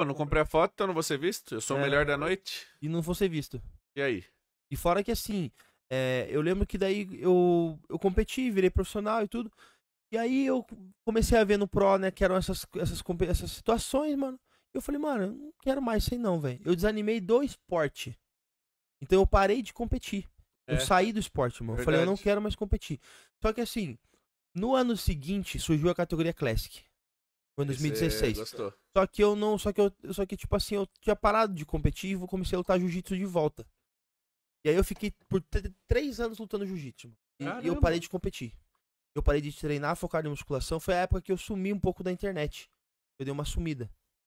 Eu não comprei a foto, então não vou ser visto? Eu sou é... o melhor da noite? E não vou ser visto. E aí? E fora que assim, é, eu lembro que daí eu, eu competi, virei profissional e tudo. E aí eu comecei a ver no Pro, né, que eram essas, essas, essas situações, mano. E eu falei, mano, eu não quero mais isso aí não, velho. Eu desanimei do esporte. Então eu parei de competir. É. Eu saí do esporte, mano. Eu falei, eu não quero mais competir. Só que assim, no ano seguinte surgiu a categoria Classic. Foi em 2016. É, gostou. Só que eu não. Só que eu. Só que, tipo assim, eu tinha parado de competir e comecei a lutar jiu-jitsu de volta. E aí eu fiquei por três anos lutando jiu-jitsu. E, e, eu parei de competir. Eu parei de treinar, focar em musculação. Foi a época que eu sumi um pouco da internet. Eu dei uma sumida.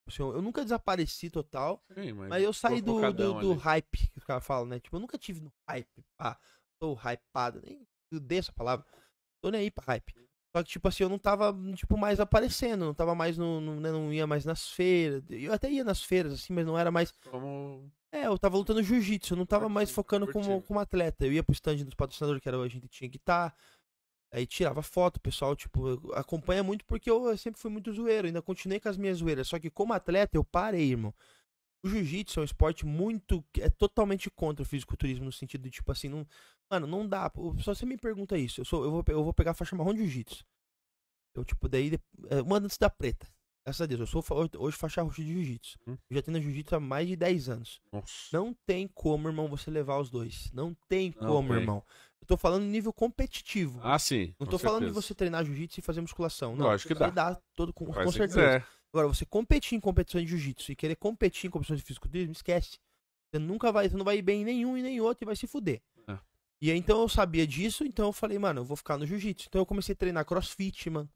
Tipo assim, eu nunca desapareci total, Sim, mas, mas, eu saí do, do, do hype que os caras falam, né? Tipo, eu nunca tive no hype. Ah, tô hypado. Nem dei essa palavra. Tô nem aí pra hype. Só que, tipo assim, eu não tava, tipo, mais aparecendo, não tava mais no. no né, não ia mais nas feiras. Eu até ia nas feiras, assim, mas não era mais. Como... É, eu tava lutando jiu-jitsu, eu não tava mais focando como, como atleta. Eu ia pro stand dos patrocinadores, que era a gente tinha que estar. Tá, aí tirava foto, o pessoal, tipo, acompanha muito porque eu sempre fui muito zoeiro, ainda continuei com as minhas zoeiras. Só que como atleta, eu parei, irmão. O jiu-jitsu é um esporte muito. é totalmente contra o fisiculturismo, no sentido de, tipo assim, não. Mano, não dá. Só você me pergunta isso. Eu, sou, eu, vou, eu vou pegar a faixa marrom de jiu-jitsu. Eu, então, tipo, daí. É, uma antes da preta. Graças a Deus, eu sou hoje faixa roxa de jiu-jitsu. Hum? Eu já tenho jiu-jitsu há mais de 10 anos. Nossa. Não tem como, irmão, você levar os dois. Não tem como, okay. irmão. Eu tô falando nível competitivo. Ah, sim. Não tô certeza. falando de você treinar jiu-jitsu e fazer musculação. Não, acho que dá. dá todo, com, com certeza. Quiser. É. Agora, você competir em competições de jiu-jitsu e querer competir em competições de fisiculturismo, esquece. Você nunca vai, você não vai ir bem em nenhum e nem outro e vai se fuder. É. E aí, então eu sabia disso, então eu falei, mano, eu vou ficar no jiu-jitsu. Então eu comecei a treinar crossfit, mano.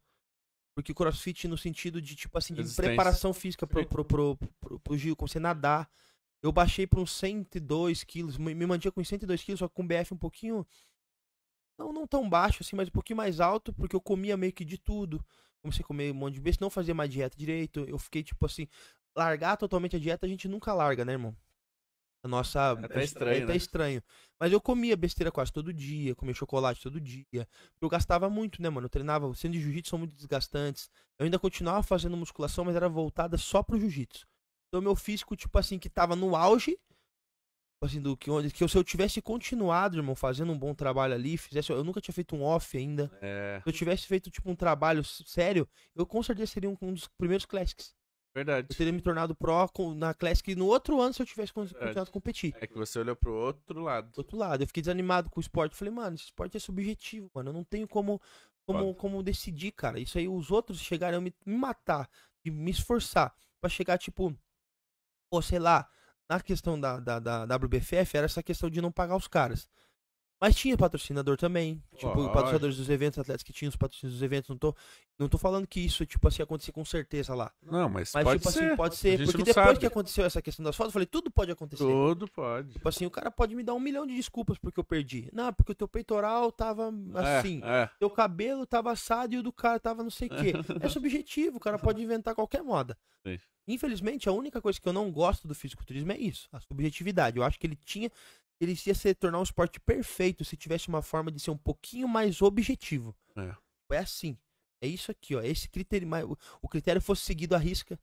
Porque crossfit no sentido de, tipo assim, de preparação física pro, pro, pro, pro, pro Gil, comecei a nadar. Eu baixei pra uns 102 quilos, me mantinha com 102 quilos, só com BF um pouquinho. Não, não tão baixo assim, mas um pouquinho mais alto, porque eu comia meio que de tudo comecei a comer um monte de besta, não fazia mais dieta direito. Eu fiquei tipo assim, largar totalmente a dieta a gente nunca larga, né, irmão? A nossa. É até estranho. É até né? estranho. Mas eu comia besteira quase todo dia, comia chocolate todo dia. Eu gastava muito, né, mano? Eu treinava, sendo de jiu-jitsu, são muito desgastantes. Eu ainda continuava fazendo musculação, mas era voltada só pro jiu-jitsu. Então meu físico, tipo assim, que tava no auge, Tipo assim, do que onde. Que se eu tivesse continuado, irmão, fazendo um bom trabalho ali, fizesse. Eu nunca tinha feito um off ainda. É. Se eu tivesse feito, tipo, um trabalho sério, eu com certeza seria um, um dos primeiros Classics. Verdade. Eu teria me tornado pró na Classic no outro ano se eu tivesse continuado a competir. É que você olhou pro outro lado. Outro lado. Eu fiquei desanimado com o esporte. Falei, mano, esse esporte é subjetivo, mano. Eu não tenho como, como, como decidir, cara. Isso aí, os outros chegaram a me, me matar, de me esforçar para chegar, tipo, ou sei lá, na questão da, da, da WBFF era essa questão de não pagar os caras. Mas tinha patrocinador também. Tipo, patrocinadores dos eventos, atletas que tinham os patrocínios dos eventos. Não tô, não tô falando que isso, tipo assim, acontecer com certeza lá. Não, mas, mas pode tipo assim, ser. assim, pode ser. Porque depois sabe. que aconteceu essa questão das fotos, eu falei, tudo pode acontecer. Tudo pode. Tipo assim, o cara pode me dar um milhão de desculpas porque eu perdi. Não, porque o teu peitoral tava é, assim. É, é. Teu cabelo tava assado e o do cara tava não sei o quê. é subjetivo, o cara pode inventar qualquer moda. Sim. Infelizmente, a única coisa que eu não gosto do fisiculturismo é isso, a subjetividade. Eu acho que ele tinha ele ia se tornar um esporte perfeito se tivesse uma forma de ser um pouquinho mais objetivo. É, é assim. É isso aqui, ó. Esse critério, o critério fosse seguido à risca.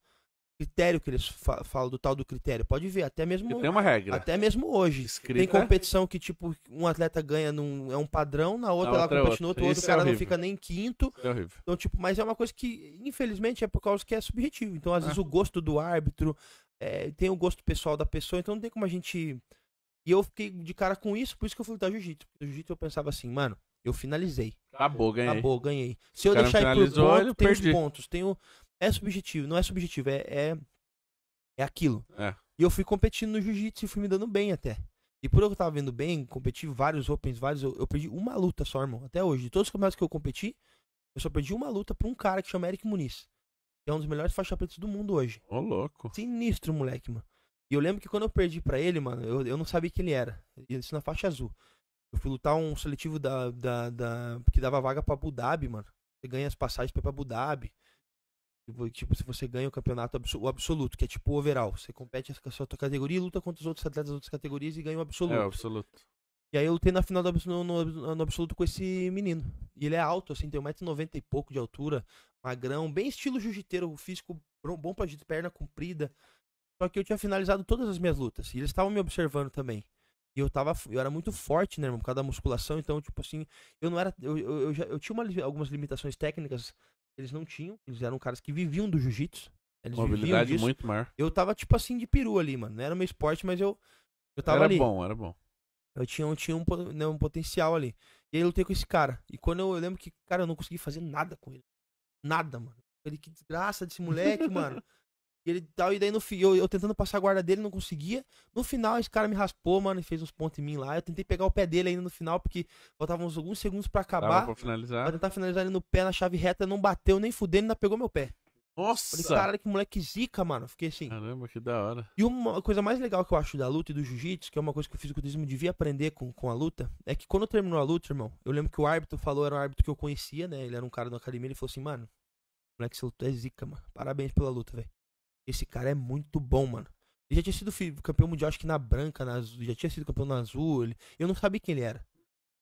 Critério que eles falam do tal do critério. Pode ver, até mesmo. tem uma regra. Até mesmo hoje. Escrita. Tem é? competição que, tipo, um atleta ganha num. É um padrão, na outra, na outra ela é compete no outro, outro o cara é não fica nem quinto. é horrível. Então, tipo, mas é uma coisa que, infelizmente, é por causa que é subjetivo. Então, às é. vezes, o gosto do árbitro é, tem o gosto pessoal da pessoa, então não tem como a gente e eu fiquei de cara com isso, por isso que eu fui lutar jiu-jitsu. jiu-jitsu eu pensava assim, mano, eu finalizei. Acabou, ganhei. Acabou, ganhei. Se eu deixar ir por ponto, tem perdi. os pontos. tenho É subjetivo, não é subjetivo, é, é, é aquilo. É. E eu fui competindo no jiu-jitsu e fui me dando bem até. E por eu estar vendo bem, competi vários opens, vários. Eu, eu, perdi uma luta só, irmão. Até hoje. De todos os campeonatos que eu competi, eu só perdi uma luta pra um cara que chama Eric Muniz. Que é um dos melhores faixa pretos do mundo hoje. Ô, louco. Sinistro, moleque, mano. E eu lembro que quando eu perdi para ele, mano, eu, eu não sabia quem ele era. Isso na faixa azul. Eu fui lutar um seletivo da, da, da que dava vaga pra Abu Dhabi, mano. Você ganha as passagens pra, pra Abu Dhabi. Tipo, se você ganha o campeonato o absoluto, que é tipo overall. Você compete com a sua categoria e luta contra os outros atletas das outras categorias e ganha o absoluto. É, o absoluto. E aí eu lutei na final do, no, no, no, absoluto com esse menino. E ele é alto, assim, tem 1,90m e pouco de altura, magrão, bem estilo jiu-jiteiro, físico bom pra perna comprida. Só que eu tinha finalizado todas as minhas lutas. E eles estavam me observando também. E eu tava. Eu era muito forte, né, irmão? Por causa da musculação. Então, tipo assim, eu não era. Eu, eu, eu, já, eu tinha uma, algumas limitações técnicas. Eles não tinham. Eles eram caras que viviam do jiu-jitsu. Eles viviam muito maior. Eu tava, tipo assim, de peru ali, mano. Não era meu esporte, mas eu. Eu tava era ali. Era bom, era bom. Eu tinha, eu tinha um, né, um potencial ali. E aí eu lutei com esse cara. E quando eu, eu lembro que, cara, eu não consegui fazer nada com ele. Nada, mano. falei, que desgraça desse moleque, mano. E ele tal, e daí no fim, eu, eu, tentando passar a guarda dele, não conseguia. No final, esse cara me raspou, mano, e fez uns pontos em mim lá. Eu tentei pegar o pé dele ainda no final, porque faltavam uns alguns segundos para acabar. Pra, pra tentar finalizar ele no pé, na chave reta, não bateu, nem fudendo, ainda pegou meu pé. Nossa! Falei, caralho, que moleque zica, mano. Fiquei assim. Caramba, que da hora. E uma coisa mais legal que eu acho da luta e do jiu-jitsu, que é uma coisa que o fisiculturismo devia aprender com, com a luta, é que quando terminou a luta, irmão, eu lembro que o árbitro falou, era um árbitro que eu conhecia, né? Ele era um cara da academia, ele falou assim, mano, moleque, você luta é zica, mano. Parabéns pela luta, velho. Esse cara é muito bom, mano. Ele já tinha sido campeão mundial, acho que na branca, na azul, já tinha sido campeão na azul. Ele... Eu não sabia quem ele era.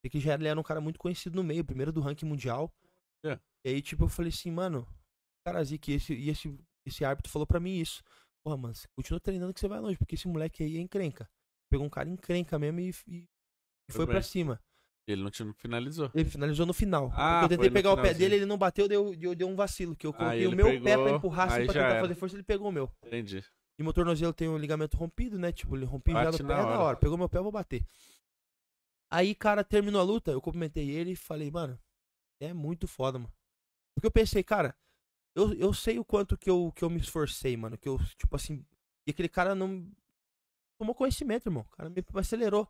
Porque já ele era um cara muito conhecido no meio, primeiro do ranking mundial. É. E aí, tipo, eu falei assim, mano, carazinho, que esse, e esse, esse árbitro falou para mim isso. Porra, mano, você continua treinando que você vai longe, porque esse moleque aí é encrenca. Pegou um cara encrenca mesmo e, e foi, foi pra cima. Ele não, tinha finalizou. Ele finalizou no final. Ah, eu tentei pegar o pé dele, ele não bateu, deu, deu, deu um vacilo. Que eu coloquei o meu pegou, pé pra empurrar assim pra tentar era. fazer força, ele pegou o meu. Entendi. E meu tornozelo tem um ligamento rompido, né? Tipo, ele rompeu já no pé na hora. na hora. Pegou meu pé, eu vou bater. Aí, cara, terminou a luta, eu cumprimentei ele e falei, mano, é muito foda, mano. Porque eu pensei, cara, eu, eu sei o quanto que eu, que eu me esforcei, mano. Que eu, tipo assim. E aquele cara não. Tomou conhecimento, irmão. O cara me acelerou.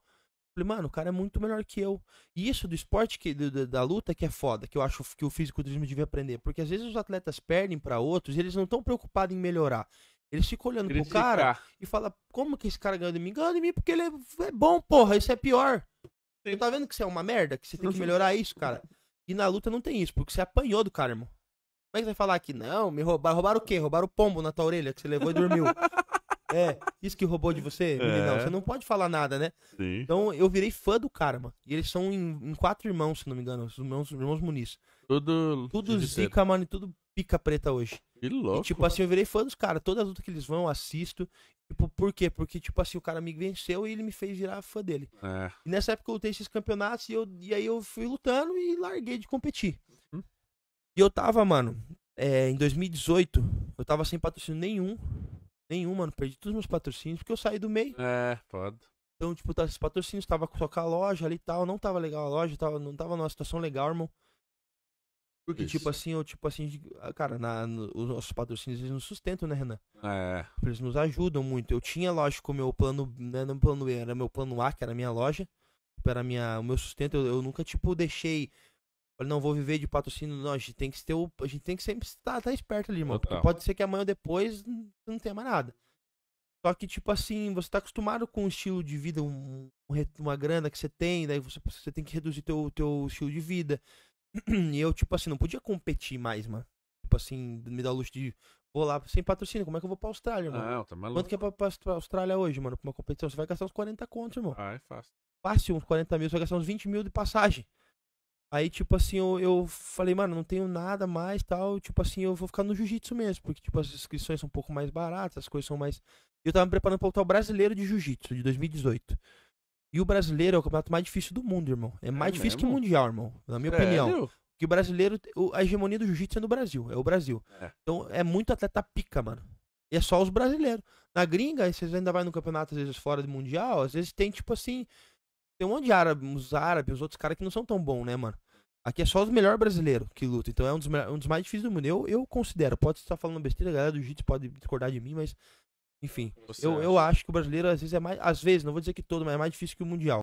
Falei, mano, o cara é muito melhor que eu. E isso do esporte, que, da, da luta, que é foda, que eu acho que o fisiculturismo devia aprender. Porque às vezes os atletas perdem para outros e eles não estão preocupados em melhorar. Eles ficam olhando Criticar. pro cara e fala como que esse cara ganhou de mim? Ganhou de mim porque ele é, bom, porra, isso é pior. Sim. Você tá vendo que você é uma merda? Que você tem que melhorar isso, cara. E na luta não tem isso, porque você apanhou do cara, irmão. Como é que você vai falar que não? Me roubaram. Roubaram o quê? Roubaram o pombo na tua orelha que você levou e dormiu. É, isso que roubou de você, é. meninão. É. Você não pode falar nada, né? Sim. Então eu virei fã do cara, mano. E eles são em, em quatro irmãos, se não me engano. Os irmãos, irmãos Muniz. Tudo. Tudo zica, mano, e tudo pica preta hoje. Que louco. E, tipo assim, eu virei fã dos caras. Toda luta que eles vão, assisto. Tipo, por quê? Porque, tipo assim, o cara me venceu e ele me fez virar fã dele. É. E nessa época eu lutei esses campeonatos e, eu, e aí eu fui lutando e larguei de competir. Hum? E eu tava, mano, é, em 2018, eu tava sem patrocínio nenhum nenhum mano perdi todos os meus patrocínios, porque eu saí do meio. É, foda. Então, tipo, tá, esses patrocínios, tava com a loja ali e tal, não tava legal a loja, tava, não tava numa situação legal, irmão. Porque, tipo Isso. tipo assim, eu, tipo assim, ah, cara, na, no, os nossos patrocínios eles nos sustentam, né, Renan? É. Tipo, eles nos ajudam muito. Eu tinha, lógico, meu plano, né, não plano B, era meu plano A, que era a minha loja, tipo, era minha, o meu sustento. Eu, eu nunca, tipo, deixei Falei, não vou viver de patrocínio, não. A gente tem que ter o, a gente tem que sempre estar tá esperto ali, mano. Porque pode ser que amanhã ou depois não tenha mais nada. Só que, tipo assim, você tá acostumado com um estilo de vida, um, uma grana que você tem, daí você, você tem que reduzir teu, teu estilo de vida. E eu, tipo assim, não podia competir mais, mano. Tipo assim, me dar o luxo de. Vou lá sem patrocínio, como é que eu vou pra Austrália, tá mano? Quanto que é pra, pra, Austrália hoje, mano? Pra uma competição? Você vai gastar uns 40 contos, irmão. Ah, é fácil. Fácil, uns 40 mil, você vai gastar uns 20 mil de passagem. Aí, tipo assim, eu, eu falei, mano, não tenho nada mais tal. Tipo assim, eu vou ficar no jiu-jitsu mesmo, porque, tipo, as inscrições são um pouco mais baratas, as coisas são mais. Eu tava me preparando para o brasileiro de jiu-jitsu de 2018. E o brasileiro é o campeonato mais difícil do mundo, irmão. É, é mais é difícil mesmo? que o mundial, irmão, na minha Sério? opinião. Porque o brasileiro, a hegemonia do jiu-jitsu é no Brasil, é o Brasil. É. Então é muito atleta pica, mano. E é só os brasileiros. Na gringa, vocês ainda vai no campeonato, às vezes fora do mundial, às vezes tem tipo assim. Tem um monte de árabes os árabes, os outros caras que não são tão bons, né, mano? Aqui é só os melhores brasileiros que lutam. Então é um dos, um dos, mais difíceis do mundo. Eu, eu considero. Pode estar falando besteira, a galera do Jiu-Jitsu pode discordar de mim, mas. Enfim. eu, eu acho que o brasileiro às vezes é mais. Às vezes, não vou dizer que todo, mas é mais difícil que o Mundial.